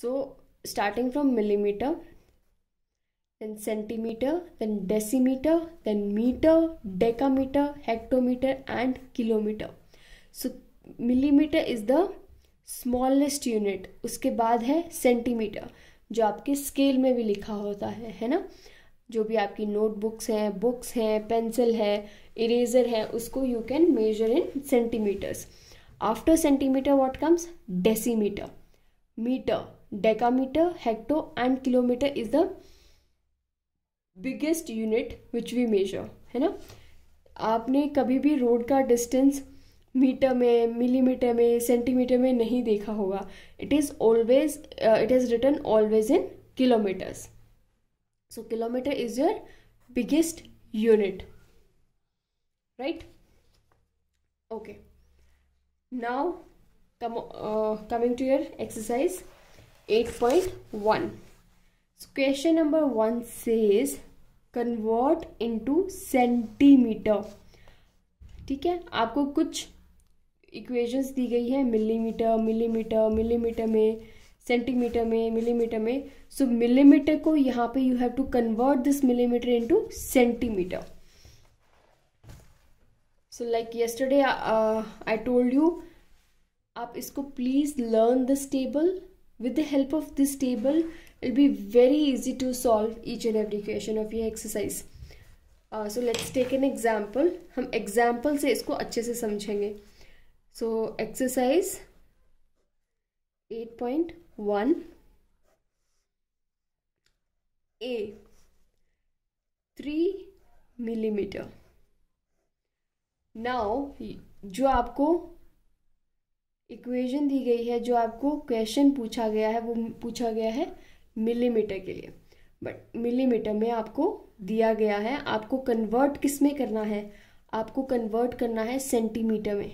So starting from millimeter, then centimeter, then decimeter, then meter, decameter, hectometer and kilometer. So millimeter is the smallest unit उसके बाद है centimetre जो आपके scale में भी लिखा होता है है ना जो भी आपकी नोटबुक्स हैं बुक्स हैं पेंसिल है इरेजर है उसको you can measure in centimetres after centimetre what comes decimetre metre decameter, hecto, and kilometer is the biggest unit which we measure. है ना आपने कभी भी रोड का डिस्टेंस मीटर में मिलीमीटर में सेंटीमीटर में नहीं देखा होगा it is always it is written always in kilometres so kilometre is your biggest unit right okay now coming to your exercise 8.1 so question number 1 says convert into centimeter ठीक है आपको कुछ equations दी गई है मिलीमीटर मिलीमीटर मिलीमीटर में centimetre में millimetre में सो so, मिलीमीटर को यहाँ पे you have to convert this millimetre into centimetre so like yesterday I told you आप इसको please learn this table with the help of this table it will be very easy to solve each and every question of your exercise uh, so let's take an example hum example se isko acche se samjhenge so exercise 8.1 one a three millimetre now जो आपको equation दी गई है जो आपको question पूछा गया है वो पूछा गया है मिलीमीटर के लिए बट मिलीमीटर में आपको दिया गया है आपको कन्वर्ट किस में करना है आपको कन्वर्ट करना है सेंटीमीटर में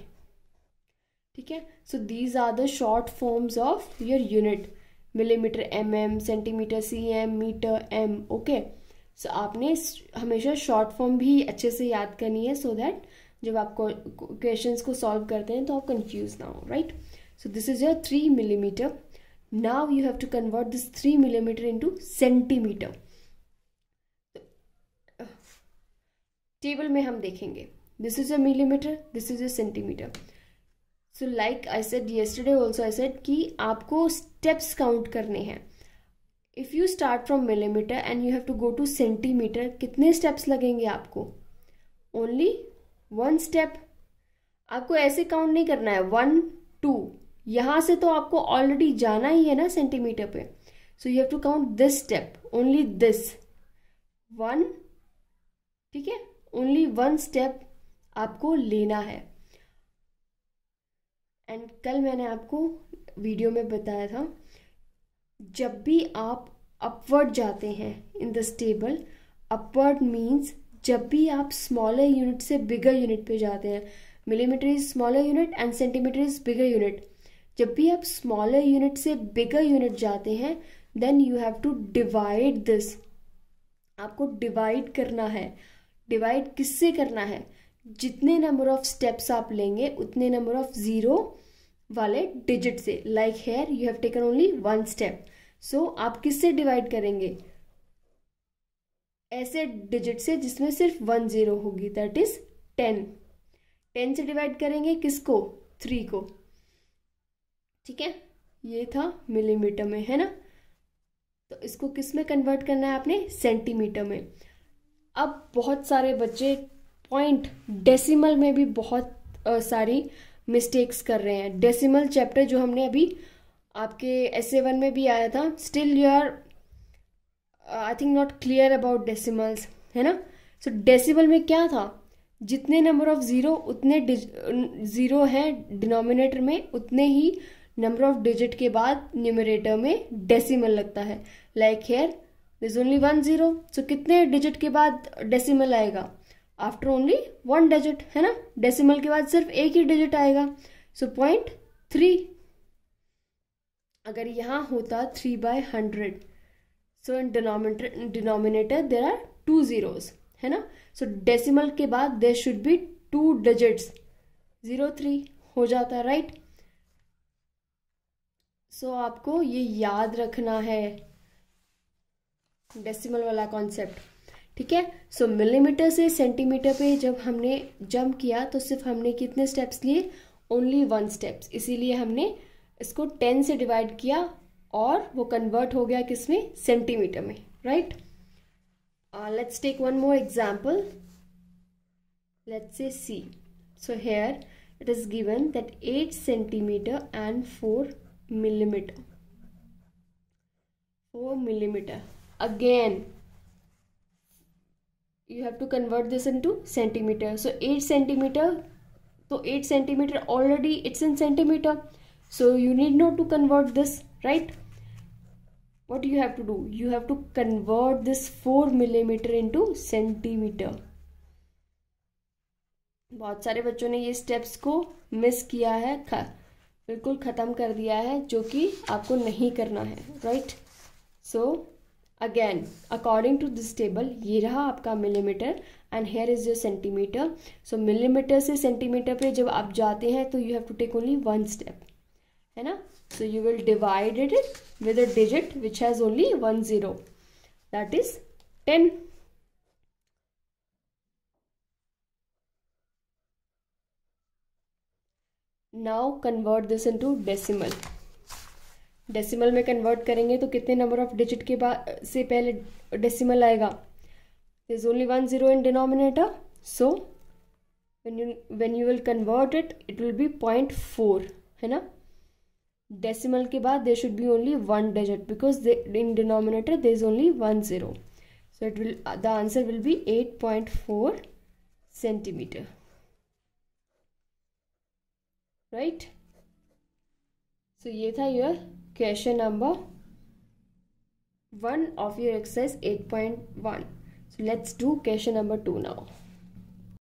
ठीक है so these are the short forms of your unit millimetre M M centimetre C M metre M okay so आपने हमेशा शॉर्ट फॉर्म भी अच्छे से याद करनी है सो so दैट जब आपको क्वेश्चंस को सॉल्व करते हैं तो आप कंफ्यूज ना हो right so this is your three millimetre now you have to convert this three millimetre into centimetre table में हम देखेंगे this is a millimetre this is a centimetre so like I said yesterday also I said कि आपको steps count करने हैं if you start from millimetre and you have to go to centimetre कितने steps लगेंगे आपको only one step आपको ऐसे count नहीं करना है वन टू यहाँ से तो आपको ऑलरेडी जाना ही है ना सेंटीमीटर पे so you have to count this step only this one ठीक है ओनली वन स्टेप आपको लेना है एंड कल मैंने आपको वीडियो में बताया था जब भी आप अपवर्ड जाते हैं in this table upward means जब भी आप स्मॉलर यूनिट से बिगर यूनिट पे जाते हैं millimetre is smaller unit and centimetre is bigger unit जब भी आप स्मॉलर यूनिट से बिगर यूनिट जाते हैं then you have to divide this आपको डिवाइड करना है डिवाइड किससे करना है जितने नंबर ऑफ स्टेप्स आप लेंगे उतने नंबर ऑफ ज़ीरो वाले डिजिट से like here you have taken only one step so आप किससे डिवाइड करेंगे ऐसे डिजिट से जिसमें सिर्फ वन जीरो होगी दैट इज टेन टेन से डिवाइड करेंगे किसको थ्री को ठीक है ये था मिलीमीटर में है ना तो इसको किस में कन्वर्ट करना है आपने सेंटीमीटर में अब बहुत सारे बच्चे पॉइंट डेसिमल में भी बहुत आ, सारी मिस्टेक्स कर रहे हैं डेसिमल चैप्टर जो हमने अभी आपके एस ए वन में भी आया था still you are I think not clear about decimals है ना सो so, डेसिमल में क्या था जितने नंबर ऑफ ज़ीरो उतने ज़ीरो है डिनोमिनेटर में उतने ही नंबर ऑफ डिजिट के बाद न्यूमिनेटर में डेसिमल लगता है like here is only one zero so कितने डिजिट के बाद डेसिमल आएगा आफ्टर ओनली वन डिजिट है ना डेसिमल के बाद सिर्फ एक ही डिजिट आएगा सो पॉइंट थ्री अगर यहां होता three by hundred so in denominator denominator there are two zeros है ना सो so, डेसिमल के बाद there should be two digits zero three हो जाता है राइट सो आपको ये याद रखना है डेसिमल वाला कॉन्सेप्ट ठीक है सो मिलीमीटर से सेंटीमीटर पे जब हमने जंप किया तो सिर्फ हमने कितने स्टेप्स लिए ओनली वन स्टेप्स इसीलिए हमने इसको टेन से डिवाइड किया और वो कन्वर्ट हो गया किसमें सेंटीमीटर में right let's take one more example let's say see so here it is given that 8 centimeter and 4 millimeter 4 millimeter again you have to convert this into centimeter so 8 centimeter so 8 centimeter already it's in centimeter so you need not to convert this right what do you have to do you have to convert this 4 millimeter into centimetre बहुत सारे बच्चों ने ये steps को miss किया है ख, बिल्कुल ख़त्म कर दिया है जो कि आपको नहीं करना है right so again according to this table ये रहा आपका millimetre and here is your centimetre so millimetre से सेंटीमीटर पे जब आप जाते हैं तो you have to take only one step है ना So you will divide it with a digit which has only one zero. That is 10. Now convert this into decimal. Decimal में कन्वर्ट करेंगे तो कितने नंबर ऑफ डिजिट के बाद से पहले डेसिमल आएगा there's only one zero in denominator so when you when you will convert it it will be 0.4 है ना decimal ke baad there should be only one digit because they, in denominator there is only one zero so it will the answer will be 8.4 centimeter right so ye tha your question number 1 of your exercise 8.1 so let's do question number 2 now